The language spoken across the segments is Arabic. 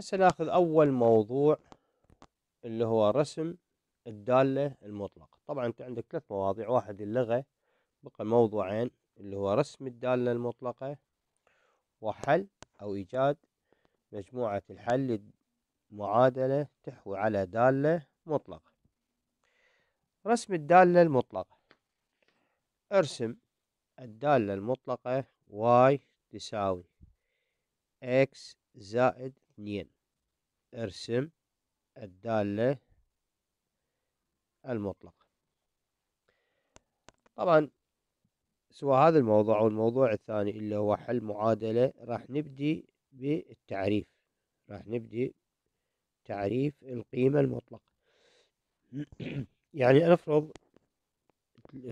هسه ناخذ اول موضوع اللي هو رسم الدالة المطلقة طبعا انت عندك ثلاث مواضيع واحد اللغة بقى موضوعين اللي هو رسم الدالة المطلقة وحل او ايجاد مجموعة الحل معادلة تحوي على دالة مطلقة رسم الدالة المطلقة ارسم الدالة المطلقة y تساوي x زائد اثنين ارسم الدالة المطلقة طبعا سوى هذا الموضوع والموضوع الثاني اللي هو حل معادلة راح نبدي بالتعريف راح نبدي تعريف القيمة المطلقة يعني أفرض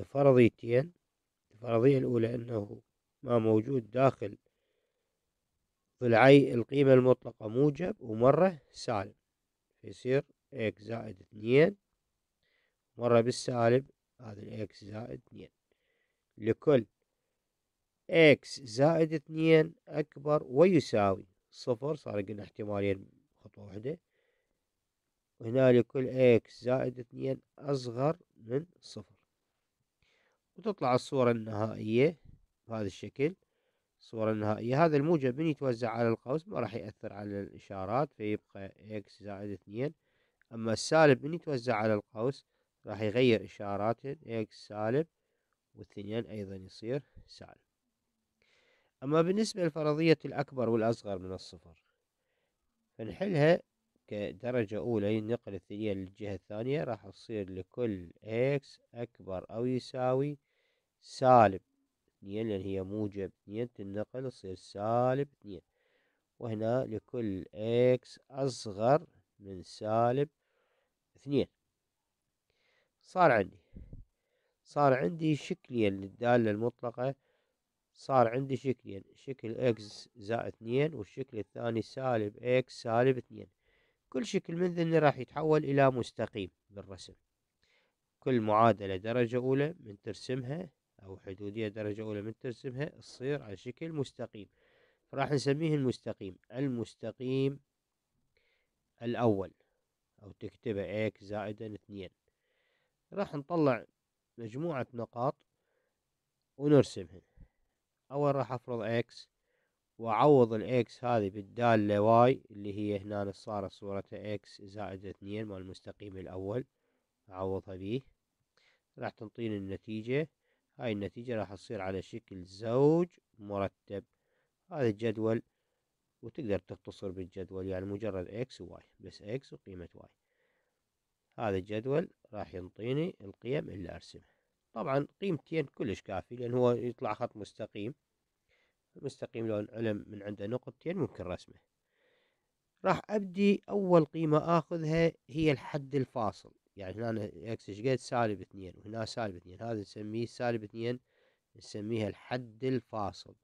فرضيتين الفرضية الأولى أنه ما موجود داخل ضلعي القيمة المطلقة موجب ومرة سالب فيصير إكس زائد اثنين مرة بالسالب هذا x زائد اثنين لكل إكس زائد اثنين أكبر ويساوي صفر صار قلنا احتمالين خطوة واحدة وهنا لكل إكس زائد اثنين أصغر من صفر وتطلع الصورة النهائية بهذا الشكل الصورة النهائية هذا الموجب من يتوزع على القوس ما راح يأثر على الإشارات فيبقى إكس زائد اثنين أما السالب من يتوزع على القوس راح يغير إشاراته إكس سالب والثنين أيضا يصير سالب أما بالنسبة لفرضية الأكبر والأصغر من الصفر فنحلها كدرجة أولى نقل الثنين للجهة الثانية راح تصير لكل إكس أكبر أو يساوي سالب اثنين لأن هي موجب اثنين تنقل تصير سالب اثنين وهنا لكل إكس أصغر من سالب اثنين صار عندي صار عندي شكلين للدالة المطلقة صار عندي شكلين شكل إكس زائد اثنين والشكل الثاني سالب إكس سالب اثنين كل شكل من ذني راح يتحول إلى مستقيم بالرسم كل معادلة درجة أولى من ترسمها أو حدودية درجة أولى من ترسمها تصير على شكل مستقيم فراح نسميه المستقيم المستقيم الأول أو تكتبه إكس زائدا اثنين راح نطلع مجموعة نقاط ونرسمها أول راح أفرض إكس وأعوض الإكس هذه بالدالة واي اللي هي هنا صارت صورتها إكس زائد اثنين مال المستقيم الأول أعوضها بيه راح تنطيني النتيجة هاي النتيجة راح تصير على شكل زوج مرتب هذا الجدول وتقدر تختصر بالجدول يعني مجرد اكس وواي بس اكس وقيمة واي هذا الجدول راح ينطيني القيم اللي ارسمها طبعا قيمتين كلش كافي لان هو يطلع خط مستقيم مستقيم لو علم من عنده نقطتين ممكن رسمه راح ابدي اول قيمة اخذها هي الحد الفاصل يعني هنا اكس ايش قد سالب اثنين وهنا سالب اثنين هذا نسميه سالب اثنين نسميها الحد الفاصل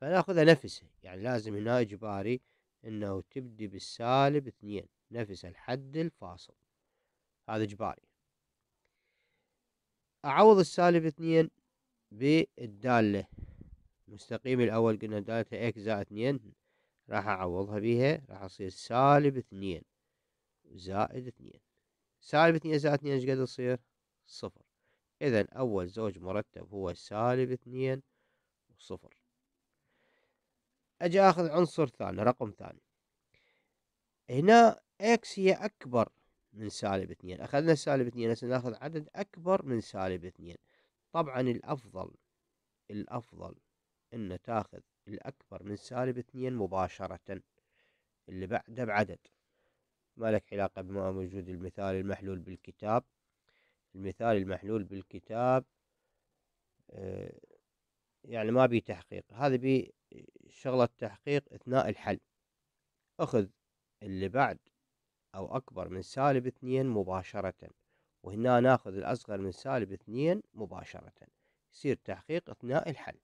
فناخذها نفسه يعني لازم هنا اجباري انه تبدي بالسالب اثنين نفس الحد الفاصل هذا اجباري اعوض السالب اثنين بالدالة مستقيم الاول قلنا دالتها اكس زائد اثنين راح اعوضها بيها راح اصير سالب اثنين زائد اثنين سالب اثنين زائد اثنين ايش قد يصير صفر اذا اول زوج مرتب هو سالب اثنين وصفر اجي اخذ عنصر ثاني رقم ثاني هنا اكس هي اكبر من سالب اثنين اخذنا سالب اثنين هسه ناخذ عدد اكبر من سالب اثنين طبعا الافضل الافضل ان تاخذ الاكبر من سالب اثنين مباشرة اللي بعده بعدد ما لك علاقة بما موجود المثال المحلول بالكتاب المثال المحلول بالكتاب آه، يعني ما بي تحقيق هذا بي شغلة تحقيق أثناء الحل أخذ اللي بعد أو أكبر من سالب اثنين مباشرة وهنا ناخذ الأصغر من سالب اثنين مباشرة يصير تحقيق أثناء الحل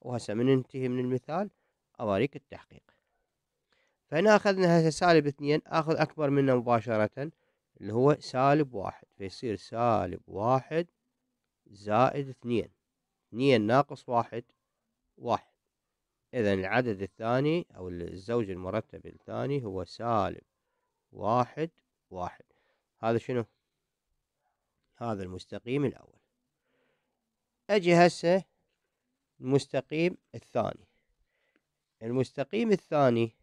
وهسه من ننتهي من المثال أوريك التحقيق فهنا اخذنا هسه سالب اثنين اخذ اكبر منه مباشرة اللي هو سالب واحد فيصير سالب واحد زائد اثنين اثنين ناقص واحد واحد اذا العدد الثاني او الزوج المرتب الثاني هو سالب واحد واحد هذا شنو هذا المستقيم الاول اجي هسه المستقيم الثاني المستقيم الثاني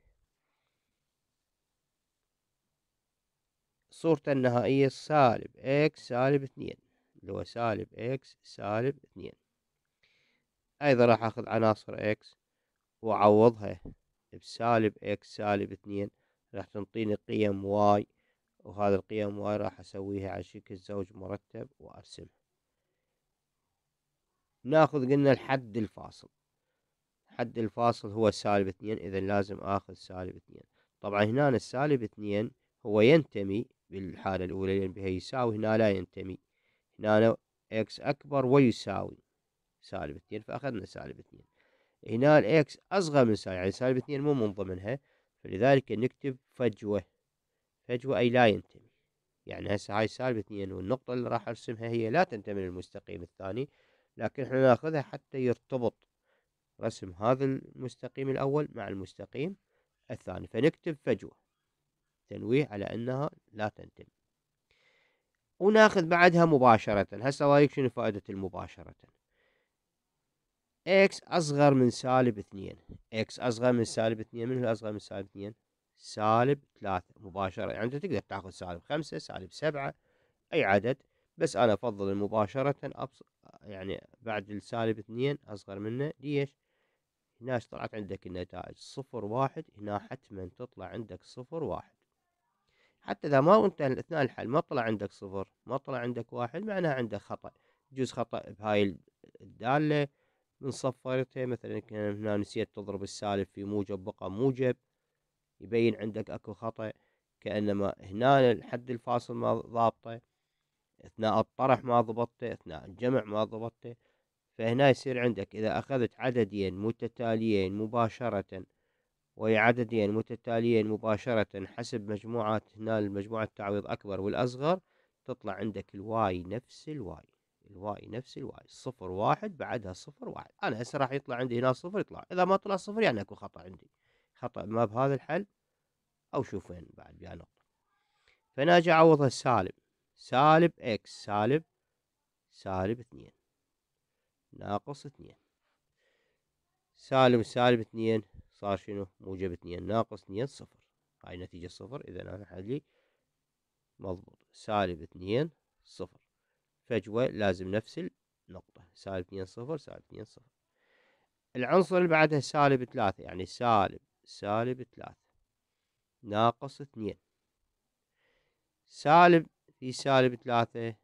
صورته النهائية سالب إكس سالب اثنين اللي هو سالب إكس سالب اثنين أيضا راح أخذ عناصر إكس وأعوضها بسالب إكس سالب اثنين راح تنطيني قيم واي وهذا القيم واي راح أسويها على شكل زوج مرتب وأرسمها ناخذ قلنا الحد الفاصل حد الفاصل هو سالب اثنين إذا لازم آخذ سالب اثنين طبعا هنا السالب اثنين هو ينتمي بالحالة الأولى لأن بها يساوي هنا لا ينتمي هنا إكس أكبر ويساوي سالب اثنين فأخذنا سالب اثنين هنا الإكس أصغر من سالب يعني سالب اثنين مو من ضمنها فلذلك نكتب فجوة فجوة أي لا ينتمي يعني هسه هاي سالب اثنين والنقطة اللي راح أرسمها هي لا تنتمي للمستقيم الثاني لكن احنا ناخذها حتى يرتبط رسم هذا المستقيم الأول مع المستقيم الثاني فنكتب فجوة تنويه على أنها لا تنتمي وناخذ بعدها مباشرة هسه رايك شنو فائدة المباشرة اكس أصغر من سالب اثنين اكس أصغر من سالب اثنين من هو أصغر من سالب اثنين سالب ثلاثة مباشرة يعني أنت تقدر تاخذ سالب خمسة سالب سبعة أي عدد بس أنا أفضل مباشرة أبص... يعني بعد السالب اثنين أصغر منه ليش؟ هنا طلعت عندك النتائج صفر واحد هنا حتما تطلع عندك صفر واحد حتى إذا ما انت أثناء الحل ما طلع عندك صفر ما طلع عندك واحد معناه عندك خطأ يجوز خطأ بهاي الدالة من صفرتها مثلا هنا نسيت تضرب السالب في موجب بقى موجب يبين عندك اكو خطأ كأنما هنا الحد الفاصل ما ضابطه أثناء الطرح ما ضبطته أثناء الجمع ما ضبطته فهنا يصير عندك إذا أخذت عددين متتاليين مباشرة وإعادتين متتاليين مباشرة حسب مجموعات هنا المجموعة التعويض أكبر والأصغر تطلع عندك الواي نفس الواي الواي نفس الواي صفر واحد بعدها صفر واحد أنا هسه راح يطلع عندي هنا صفر يطلع إذا ما طلع صفر يعني أكو خطأ عندي خطأ ما بهذا الحل أو شوف وين بعد بها نقطة فأنا أجي أعوضها سالب سالب إكس سالب سالب اثنين ناقص اثنين سالب سالب اثنين صار شنو موجب اثنين ناقص اثنين صفر هاي نتيجة صفر إذا أنا حلي مضبوط سالب اثنين صفر فجوة لازم نفس النقطة سالب اثنين صفر سالب اثنين صفر العنصر اللي بعدها سالب ثلاثة يعني سالب سالب ثلاثة ناقص اثنين سالب في سالب ثلاثة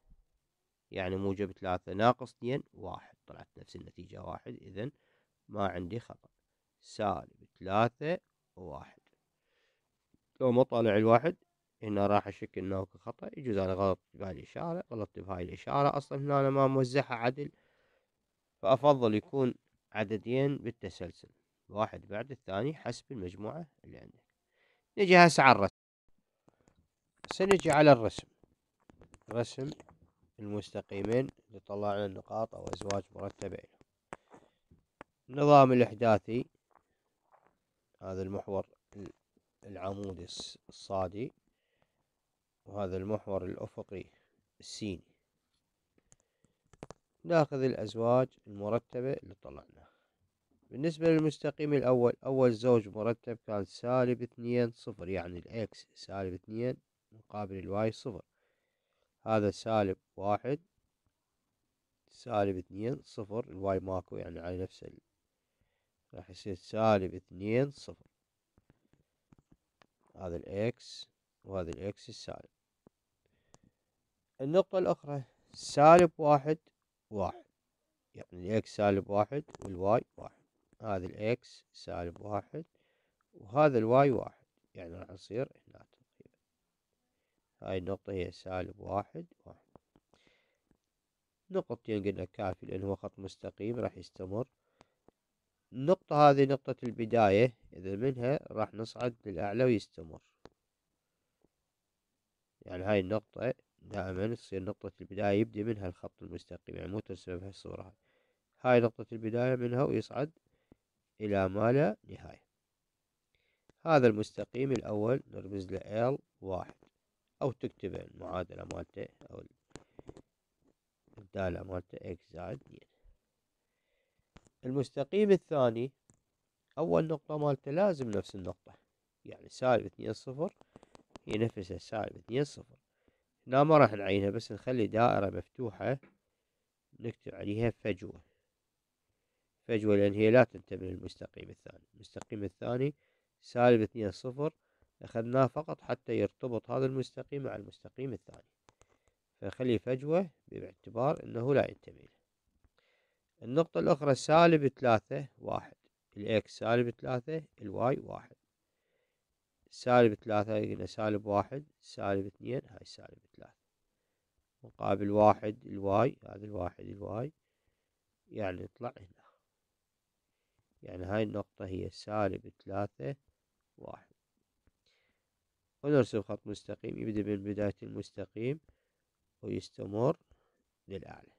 يعني موجب ثلاثة ناقص اثنين واحد طلعت نفس النتيجة واحد إذا ما عندي خطأ سالب ثلاثة واحد لو ما طالع الواحد هنا راح اشك انه خطأ يجوز انا غلطت بهاي الاشارة غلطت بهاي الاشارة اصلا هنا انا ما موزعها عدل فافضل يكون عددين بالتسلسل واحد بعد الثاني حسب المجموعة اللي عندك نجي هسه على الرسم سنجي على الرسم رسم المستقيمين اللي طلعنا النقاط او ازواج مرتبة النظام الاحداثي هذا المحور العمودي الصادي وهذا المحور الأفقي السيني ناخذ الأزواج المرتبة اللي طلعناها بالنسبة للمستقيم الأول أول زوج مرتب كان سالب اثنين صفر يعني الإكس سالب اثنين مقابل الواي صفر هذا سالب واحد سالب اثنين صفر الواي ماكو يعني على نفس راح يصير سالب اثنين صفر هذا الاكس وهذا الاكس السالب النقطة الأخرى سالب واحد واحد يعني الاكس سالب واحد والواي واحد هذا الاكس سالب واحد وهذا الواي واحد يعني راح يصير هنا تقريبا هاي النقطة هي سالب واحد واحد نقطتين قلنا كافي لأنه هو خط مستقيم راح يستمر النقطة هذه نقطة البداية إذا منها راح نصعد للأعلى ويستمر يعني هاي النقطة دائما تصير نقطة البداية يبدي منها الخط المستقيم يعني مو ترسم في الصورة هاي هاي نقطة البداية منها ويصعد إلى ما لا نهاية هذا المستقيم الأول نرمز له L واحد أو تكتب المعادلة مالته أو الدالة مالته X زائد 2 المستقيم الثاني أول نقطة مالته لازم نفس النقطة يعني سالب اثنين صفر هي نفسها سالب اثنين صفر هنا ما راح نعينها بس نخلي دائرة مفتوحة نكتب عليها فجوة فجوة لأن هي لا تنتمي للمستقيم الثاني المستقيم الثاني سالب اثنين صفر أخذناه فقط حتى يرتبط هذا المستقيم مع المستقيم الثاني فنخلي فجوة باعتبار أنه لا ينتبه له النقطة الأخرى سالب ثلاثة واحد الإكس سالب ثلاثة الواي واحد سالب ثلاثة قلنا سالب واحد سالب اثنين هاي سالب ثلاثة مقابل واحد الواي هذا الواحد الواي يعني يطلع هنا يعني هاي النقطة هي سالب ثلاثة واحد ونرسم خط مستقيم يبدأ من بداية المستقيم ويستمر للأعلى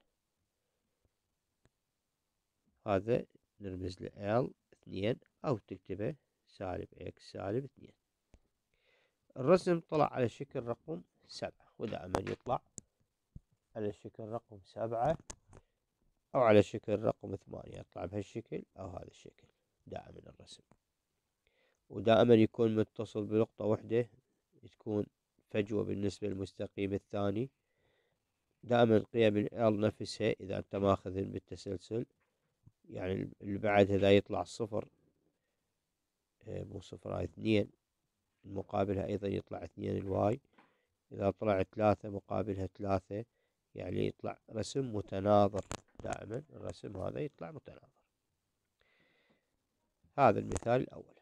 هذا نرمز ل L اثنين أو تكتبه سالب X سالب اثنين الرسم طلع على شكل رقم سبعة ودائما يطلع على شكل رقم سبعة أو على شكل رقم ثمانية يطلع بهالشكل أو هذا الشكل دائما الرسم ودائما يكون متصل بنقطة واحدة تكون فجوة بالنسبة للمستقيم الثاني دائما قيم ال نفسها إذا أنت ماخذ بالتسلسل يعني اللي بعدها اذا يطلع صفر آه، مو صفر هاي اثنين مقابلها أيضا يطلع اثنين الواي إذا طلع ثلاثة مقابلها ثلاثة يعني يطلع رسم متناظر دائما الرسم هذا يطلع متناظر هذا المثال الأول